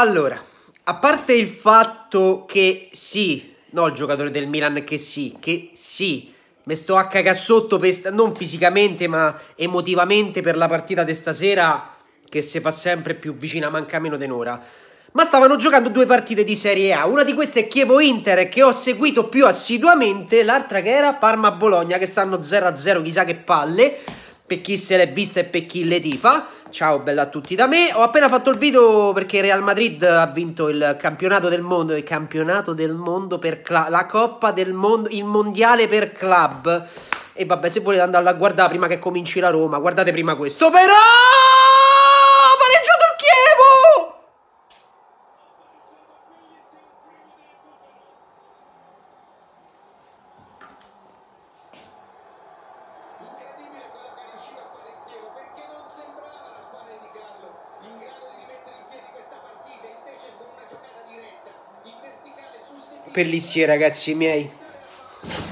Allora, a parte il fatto che sì, no il giocatore del Milan che sì, che sì, mi sto a cagà sotto, per, non fisicamente ma emotivamente per la partita di stasera che si fa sempre più vicina, manca meno di un'ora. Ma stavano giocando due partite di Serie A, una di queste è Chievo-Inter che ho seguito più assiduamente, l'altra che era Parma-Bologna che stanno 0-0 chissà che palle per chi se l'è vista e per chi le tifa. Ciao, bella a tutti da me. Ho appena fatto il video perché Real Madrid ha vinto il campionato del mondo, il campionato del mondo per club, la coppa del mondo, il mondiale per club. E vabbè, se volete andarla a guardare prima che cominci la Roma, guardate prima questo. Però pareggiato il Chievo! Incredibile quello che per Pellissier, ragazzi miei.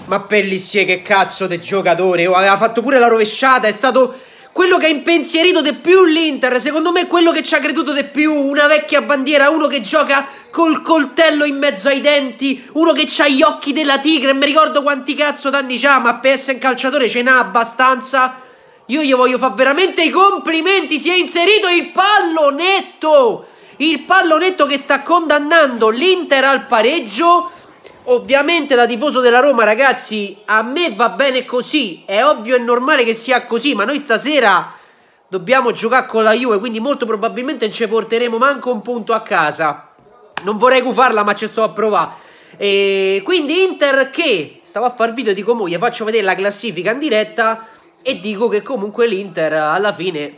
Ma per Pellissier, che cazzo di giocatore. Oh, aveva fatto pure la rovesciata. È stato quello che ha impensierito di più l'Inter. Secondo me quello che ci ha creduto di più. Una vecchia bandiera, uno che gioca col coltello in mezzo ai denti, uno che ha gli occhi della tigre. mi ricordo quanti cazzo d'anni c'ha, ma per essere un calciatore ce n'ha abbastanza. Io gli voglio fare veramente i complimenti. Si è inserito il pallonetto il pallonetto che sta condannando l'Inter al pareggio ovviamente da tifoso della Roma ragazzi a me va bene così è ovvio e normale che sia così ma noi stasera dobbiamo giocare con la Juve quindi molto probabilmente non ci porteremo manco un punto a casa non vorrei gufarla ma ci sto a provare e quindi Inter che stavo a far video di Comoglie faccio vedere la classifica in diretta e dico che comunque l'Inter alla fine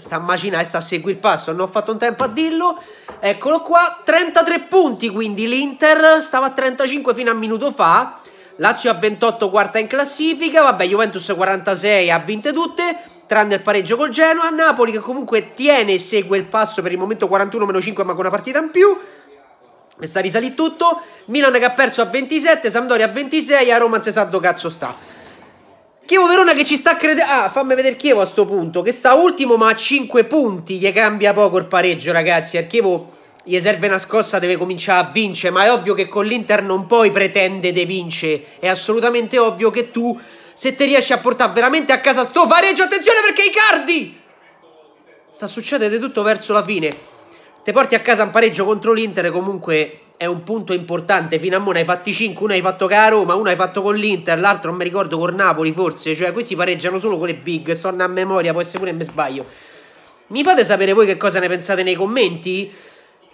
sta a macinare, sta a seguire il passo, non ho fatto un tempo a dirlo. Eccolo qua, 33 punti quindi l'Inter, stava a 35 fino a minuto fa. Lazio a 28 quarta in classifica, vabbè Juventus 46 ha vinte tutte, tranne il pareggio col Genoa, Napoli che comunque tiene e segue il passo per il momento 41-5 ma con una partita in più. E sta risalì tutto, Milan che ha perso a 27, Sampdoria a 26, a Roma non sa cazzo sta. Chievo Verona che ci sta credendo. Ah, fammi vedere Chievo a sto punto. Che sta ultimo, ma a 5 punti. Gli cambia poco il pareggio, ragazzi. Al Chievo gli serve una scossa, deve cominciare a vincere. Ma è ovvio che con l'Inter non puoi pretendere di vincere. È assolutamente ovvio che tu, se ti riesci a portare veramente a casa sto pareggio, attenzione perché i cardi. Sta succedendo tutto verso la fine. Te porti a casa un pareggio contro l'Inter, comunque è un punto importante. Fino a ora hai fatti 5, uno hai fatto con la Roma, uno hai fatto con l'Inter, l'altro non mi ricordo con Napoli forse. Cioè, questi pareggiano solo con le big, sto a memoria, può essere pure che mi sbaglio. Mi fate sapere voi che cosa ne pensate nei commenti?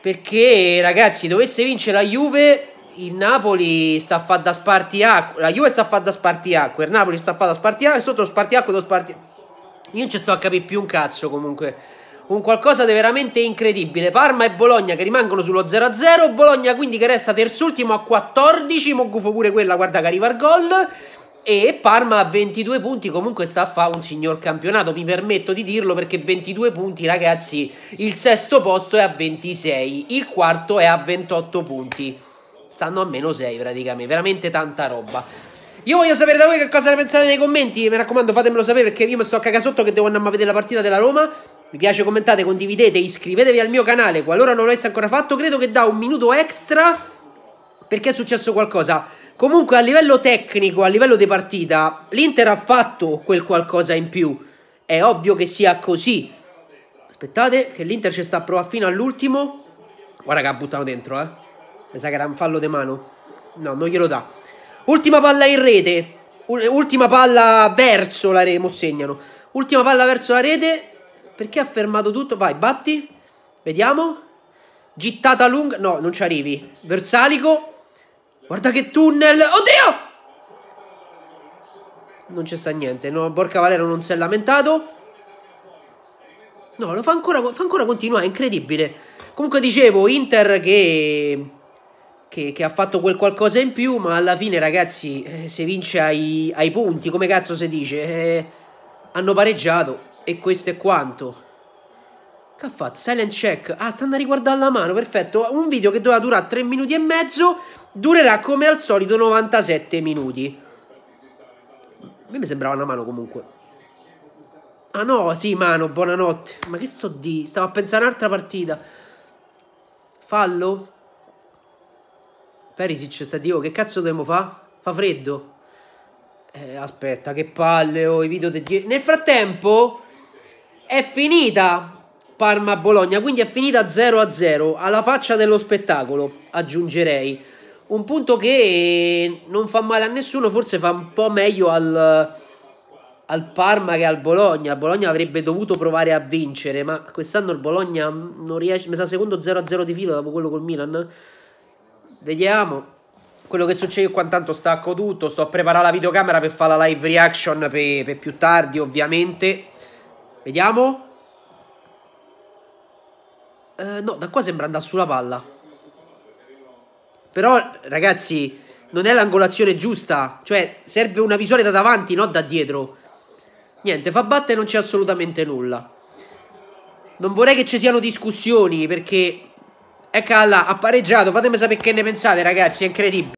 Perché, ragazzi, dovesse vincere la Juve, il Napoli sta a fare da spartiacque. La Juve sta a fare da spartiacque, il Napoli sta a fare da spartiacque, sotto lo spartiacque lo spartiacque. Io non ci sto a capire più un cazzo comunque un qualcosa di veramente incredibile. Parma e Bologna che rimangono sullo 0-0, Bologna quindi che resta terzultimo a 14, Mogufo pure quella, guarda che arriva il gol. E Parma a 22 punti comunque sta a fare un signor campionato, mi permetto di dirlo perché 22 punti ragazzi, il sesto posto è a 26, il quarto è a 28 punti, stanno a meno 6 praticamente, veramente tanta roba. Io voglio sapere da voi che cosa ne pensate nei commenti. Mi raccomando, fatemelo sapere perché io mi sto a cagare sotto che devo andare a vedere la partita della Roma. Mi piace, commentate, condividete, iscrivetevi al mio canale. Qualora non l'avesse ancora fatto, credo che da un minuto extra perché è successo qualcosa. Comunque a livello tecnico, a livello di partita, l'Inter ha fatto quel qualcosa in più. È ovvio che sia così. Aspettate che l'Inter ci sta a provare fino all'ultimo. Guarda che ha buttato dentro, eh. Mi sa che era un fallo di mano. No, non glielo dà. Ultima palla in rete. Ultima palla verso la rete. Mo segnano. Ultima palla verso la rete. Perché ha fermato tutto? Vai, batti. Vediamo. Gittata lunga. No, non ci arrivi. Versalico. Guarda che tunnel. Oddio! Non c'è sta niente. No, Borca Valero non si è lamentato. No, lo fa ancora, fa ancora continuare. È incredibile. Comunque dicevo, Inter che... Che, che, ha fatto quel qualcosa in più, ma alla fine, ragazzi, eh, se vince ai, ai punti, come cazzo si dice, eh, hanno pareggiato. E questo è quanto. Che ha fatto? Silent check. Ah, sta andando a riguardare la mano, perfetto. Un video che doveva durare 3 minuti e mezzo durerà come al solito 97 minuti. A me mi sembrava una mano comunque. Ah no, sì, mano, buonanotte. Ma che sto di? Stavo a pensare a un'altra partita. Fallo? Perisic sta di, oh, che cazzo dobbiamo fare? Fa freddo? Eh, aspetta, che palle, oh, i video di... Nel frattempo... È finita Parma-Bologna, quindi è finita 0-0, alla faccia dello spettacolo, aggiungerei. Un punto che non fa male a nessuno, forse fa un po' meglio al, al Parma che al Bologna. Il Bologna avrebbe dovuto provare a vincere, ma quest'anno il Bologna non riesce. Mi sa secondo 0-0 di filo dopo quello col Milan. Vediamo. Quello che succede qua intanto stacco tutto. Sto a preparare la videocamera per fare la live reaction per, per più tardi, ovviamente. Vediamo. Eh, no, da qua sembra andare sulla palla. Però, ragazzi, non è l'angolazione giusta. Cioè, serve una visuale da davanti, non da dietro. Niente, fa batte e non c'è assolutamente nulla. Non vorrei che ci siano discussioni, perché... Ecco, là, ha pareggiato. Fatemi sapere che ne pensate, ragazzi. È incredibile.